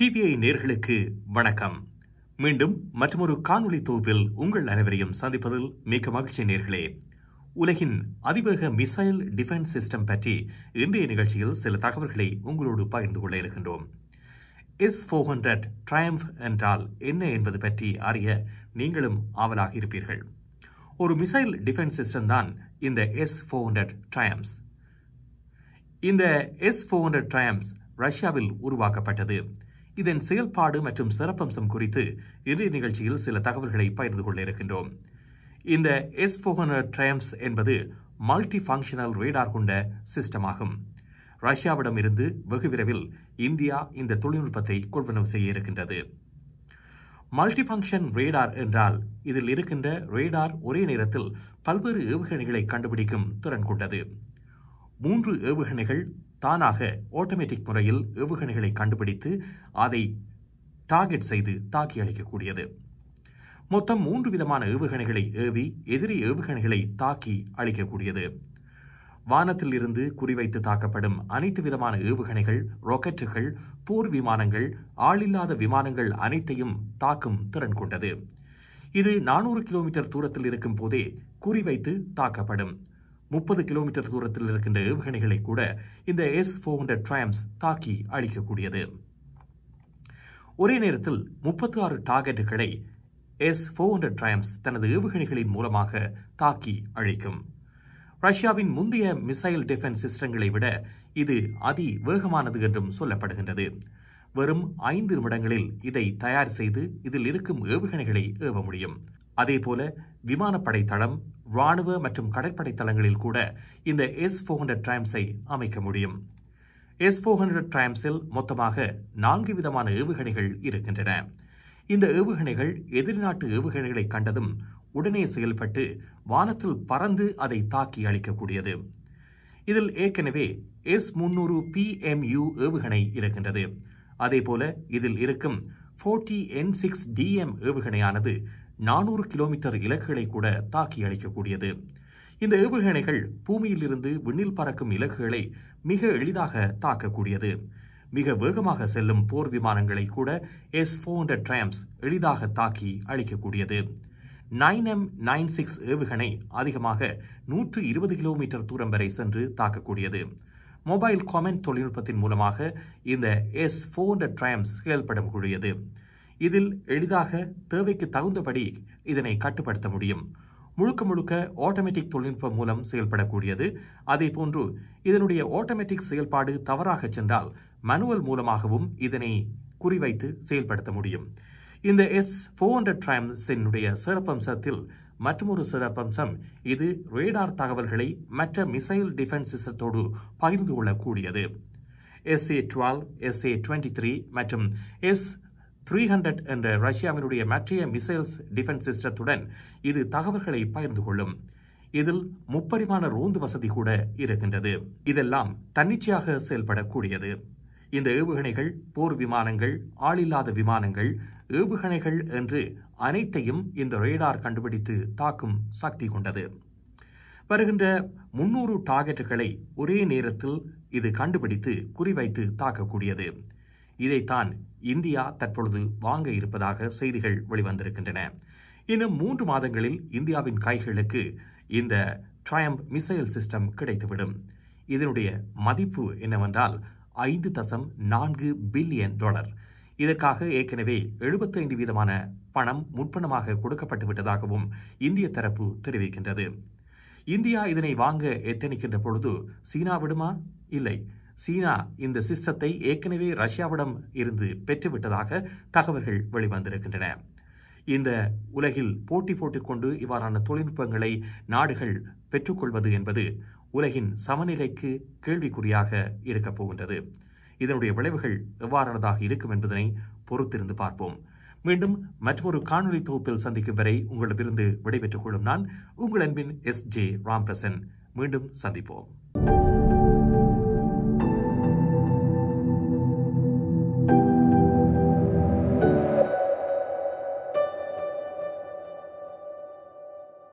TVI நேர்களுக்கு வணக்கம் மீண்டும் மற்றொரு காணொலி தொகுப்பில் உங்கள் அனைவரையும் சந்திப்பதில் மிக்க மகிழ்ச்சி நேர்களே உலகின் அதிவேக மிசைல் டிஃபென்ஸ் சிஸ்டம் பற்றி இன்றைய நிகழ்ச்சியில் சில தகவல்களை உங்களோடு பகிர்ந்து கொள்ள இருக்கின்றோம் எஸ் ஃபோர் ஹண்ட்ரட் ட்ரயம்ப் என்றால் என்ன என்பது பற்றி அறிய நீங்களும் ஆவலாக இருப்பீர்கள் ஒரு மிசைல் டிஃபென்ஸ் சிஸ்டம் தான் இந்த எஸ் ஃபோர் ஹண்ட்ரட் ட்ரயம்ஸ் இந்த எஸ் ஃபோர் ஹண்ட்ரட் ட்ரயம்ஸ் ரஷ்யாவில் உருவாக்கப்பட்டது இதன் செயல்பாடு மற்றும் சிறப்பம்சம் குறித்து இன்றைய நிகழ்ச்சியில் சில தகவல்களை பகிர்ந்து கொள்ள இருக்கின்றோம் இந்த எஸ் போகனர் ட்ரேம்ஸ் என்பது மல்டி ஃபங்க்ஷனல் ரேடார் கொண்ட சிஸ்டம் ஆகும் ரஷ்யாவிடம் இருந்து வெகு விரைவில் இந்தியா இந்த தொழில்நுட்பத்தை கொள்வனவு செய்ய இருக்கின்றது மல்டி ஃபங்க்ஷன் ரேடார் என்றால் இதில் இருக்கின்ற ரேடார் ஒரே நேரத்தில் பல்வேறு ஏவுகணைகளை கண்டுபிடிக்கும் திறன் கொண்டது மூன்று ஏவுகணைகள் தானாக ஆட்டோமேட்டிக் முறையில் ஏவுகணைகளை கண்டுபிடித்து அதை டார்கெட் செய்து தாக்கி அளிக்கக்கூடியது மொத்தம் மூன்று விதமான ஏவுகணைகளை ஏவி எதிரி ஏவுகணைகளை தாக்கி அளிக்கக்கூடியது வானத்தில் இருந்து குறிவைத்து தாக்கப்படும் அனைத்து விதமான ஏவுகணைகள் ராக்கெட்டுகள் போர் விமானங்கள் ஆளில்லாத விமானங்கள் அனைத்தையும் தாக்கும் திறன் கொண்டது இது நானூறு கிலோமீட்டர் தூரத்தில் இருக்கும் போதே குறிவைத்து தாக்கப்படும் முப்பது கிலோமீட்டர் தூரத்தில் இருக்கின்ற ஏவுகணைகளை கூட இந்த எஸ் ஃபோர் ஹண்ட்ரட் ட்ராம்ஸ் தாக்கி அழிக்கக்கூடியது ஒரே நேரத்தில் முப்பத்தி ஆறு டார்கெட்டுகளை எஸ் ஃபோர் ஹண்ட்ரட் ட்ராம்ஸ் தனது ஏவுகணைகளின் மூலமாக தாக்கி அழிக்கும் ரஷ்யாவின் முந்தைய மிசைல் டிஃபென்ஸ் சிஸ்டங்களை விட இது அதி வேகமானது என்றும் சொல்லப்படுகின்றது வெறும் ஐந்து நிமிடங்களில் இதை தயார் செய்து இதில் இருக்கும் ஏவுகணைகளை ஏவ முடியும் அதேபோல விமானப்படை தளம் ராணுவ மற்றும் கடற்படை தளங்களில் கூட இந்த எஸ் போர் ஹண்ட்ரட் டிராம்ஸை அமைக்க முடியும் எஸ் போர் ஹண்ட்ரட் டிராம்ஸில் மொத்தமாக நான்கு விதமான ஏவுகணைகள் இருக்கின்றன இந்த ஏவுகணைகள் எதிர்நாட்டு ஏவுகணைகளை கண்டதும் உடனே செயல்பட்டு வானத்தில் பறந்து அதை தாக்கி அளிக்கக்கூடியது இதில் ஏற்கனவே எஸ் முன்னூறு யூ ஏவுகணை இருக்கின்றது அதேபோல இதில் இருக்கும் ஃபோர்ட்டி என் சிக்ஸ் டிஎம் ஏவுகணையானது நானூறு கிலோமீட்டர் இலக்குகளை கூட தாக்கி அளிக்கக்கூடியது இந்த ஏவுகணைகள் பூமியிலிருந்து விண்ணில் பறக்கும் இலக்குகளை மிக எளிதாக தாக்கக்கூடியது மிக வேகமாக செல்லும் போர் விமானங்களை கூட எஸ் ஃபோர் ஹண்ட்ரட் டிராம்ஸ் எளிதாக தாக்கி அளிக்கக்கூடியது நைன் எம் நைன் சிக்ஸ் ஏவுகணை அதிகமாக நூற்று இருபது கிலோமீட்டர் தூரம் வரை சென்று தாக்கக்கூடியது மொபைல் காமெண்ட் தொழில்நுட்பத்தின் மூலமாக இந்த எஸ் ஃபோர் ஹண்ட்ரட் டிராம்ஸ் செயல்படக்கூடியது இதில் எளிதாக தேவைக்கு தகுந்தபடி இதனை கட்டுப்படுத்த முடியும் முழுக்க முழுக்க ஆட்டோமேட்டிக் தொழில்நுட்பம் மூலம் செயல்படக்கூடியது அதே போன்று இதனுடைய ஆட்டோமேட்டிக் செயல்பாடு தவறாக சென்றால் மனுவல் மூலமாகவும் இதனை குறிவைத்து செயல்படுத்த முடியும் இந்த எஸ் ஃபோர் ஹண்ட்ரட் ட்ரைம்ஸினுடைய சிறப்பம்சத்தில் மற்றொரு சிறப்பம்சம் இது ரேடார் தகவல்களை மற்ற மிசைல் டிஃபென்ஸ் சிஸ்டத்தோடு பகிர்ந்து கொள்ளக்கூடியது SA twelve SA twenty three மற்றும் எஸ் த்ரீ ஹண்ட்ரட் என்ற ரஷ்யாவினுடைய மற்றைய மிசைல்ஸ் டிஃபென்ஸ் சிஸ்டத்துடன் இது தகவல்களை பகிர்ந்து கொள்ளும் இதில் முப்பரிமாண ரோந்து வசதி கூட இருக்கின்றது இதெல்லாம் தன்னிச்சையாக செயல்படக்கூடியது இந்த ஏவுகணைகள் போர் விமானங்கள் ஆளில்லாத விமானங்கள் ஏவுகணைகள் என்று அனைத்தையும் இந்த ரேடார் கண்டுபிடித்து தாக்கும் சக்தி கொண்டது வருகின்ற முன்னூறு டார்கெட்டுகளை ஒரே நேரத்தில் இது கண்டுபிடித்து குறிவைத்து தாக்கக்கூடியது இதைத்தான் இந்தியா தற்பொழுது வாங்க இருப்பதாக செய்திகள் வெளிவந்திருக்கின்றன இன்னும் மூன்று மாதங்களில் இந்தியாவின் கைகளுக்கு இந்த ட்ரயம் மிசைல் சிஸ்டம் கிடைத்துவிடும் இதனுடைய மதிப்பு என்னவென்றால் ஐந்து தசம் நான்கு பில்லியன் டாலர் இதற்காக ஏற்கனவே எழுபத்தைந்து வீதமான பணம் முற்பணமாக கொடுக்கப்பட்டு விட்டதாகவும் இந்திய தரப்பு தெரிவிக்கின்றது இந்தியா இதனை வாங்க எத்தனிக்கின்ற பொழுது சீனா விடுமா இல்லை சீனா இந்த சிஸ்டத்தை ஏற்கனவே ரஷ்யாவிடம் இருந்து பெற்றுவிட்டதாக தகவல்கள் வெளிவந்திருக்கின்றன இந்த உலகில் போட்டி போட்டுக்கொண்டு இவ்வாறான தொழில்நுட்பங்களை நாடுகள் பெற்றுக்கொள்வது என்பது உலகின் சமநிலைக்கு கேள்விக்குறியாக இருக்கப் போகின்றது இதனுடைய விளைவுகள் எவ்வாறானதாக இருக்கும் என்பதனை பொறுத்திருந்து பார்ப்போம் மீண்டும் மற்றொரு காணொலி தொகுப்பில் சந்திக்கும் வரை உங்களிடமிருந்து விடைபெற்றுக் கொள்ளும் நான் உங்கள் அன்பின் எஸ் ஜே ராம்பிரசன் மீண்டும் சந்திப்போம்